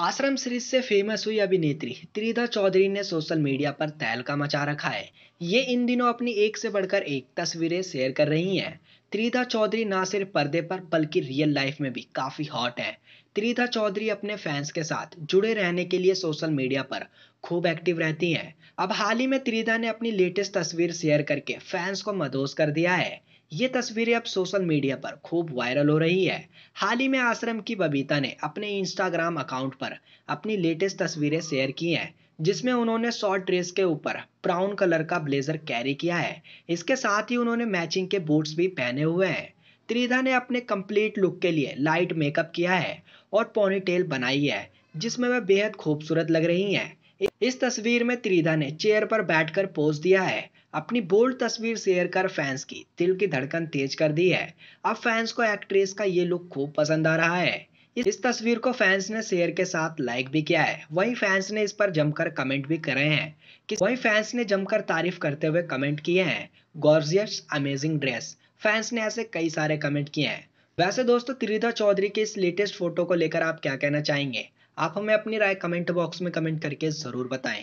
आश्रम सीरीज से फेमस हुई अभिनेत्री त्रिधा चौधरी ने सोशल मीडिया पर तहलका मचा रखा है ये इन दिनों अपनी एक से बढ़कर एक तस्वीरें शेयर कर रही हैं त्रिधा चौधरी ना सिर्फ पर्दे पर बल्कि रियल लाइफ में भी काफ़ी हॉट है त्रिधा चौधरी अपने फैंस के साथ जुड़े रहने के लिए सोशल मीडिया पर खूब एक्टिव रहती हैं अब हाल ही में त्रिधा ने अपनी लेटेस्ट तस्वीर शेयर करके फैंस को मदोस कर दिया है ये तस्वीरें अब सोशल मीडिया पर खूब वायरल हो रही है हाल ही में आश्रम की बबीता ने अपने इंस्टाग्राम अकाउंट पर अपनी लेटेस्ट तस्वीरें शेयर की हैं जिसमें उन्होंने शॉर्ट ड्रेस के ऊपर ब्राउन कलर का ब्लेजर कैरी किया है इसके साथ ही उन्होंने मैचिंग के बूट्स भी पहने हुए हैं त्रिधा ने अपने कंप्लीट लुक के लिए लाइट मेकअप किया है और पोनीटेल बनाई है जिसमें वह बेहद खूबसूरत लग रही हैं इस तस्वीर में त्रिधा ने चेयर पर बैठकर पोज दिया है अपनी बोल्ड तस्वीर शेयर कर फैंस की दिल की धड़कन तेज कर दी है अब फैंस को एक्ट्रेस का ये लुक खूब पसंद आ रहा है इस तस्वीर को फैंस ने शेयर के साथ लाइक भी किया है वहीं फैंस ने इस पर जमकर कमेंट भी करे हैं कि वहीं फैंस ने जमकर तारीफ करते हुए कमेंट किए हैं गॉर्जियस अमेजिंग ड्रेस फैंस ने ऐसे कई सारे कमेंट किए हैं वैसे दोस्तों त्रिधा चौधरी के इस लेटेस्ट फोटो को लेकर आप क्या कहना चाहेंगे आप हमें अपनी राय कमेंट बॉक्स में कमेंट करके ज़रूर बताएं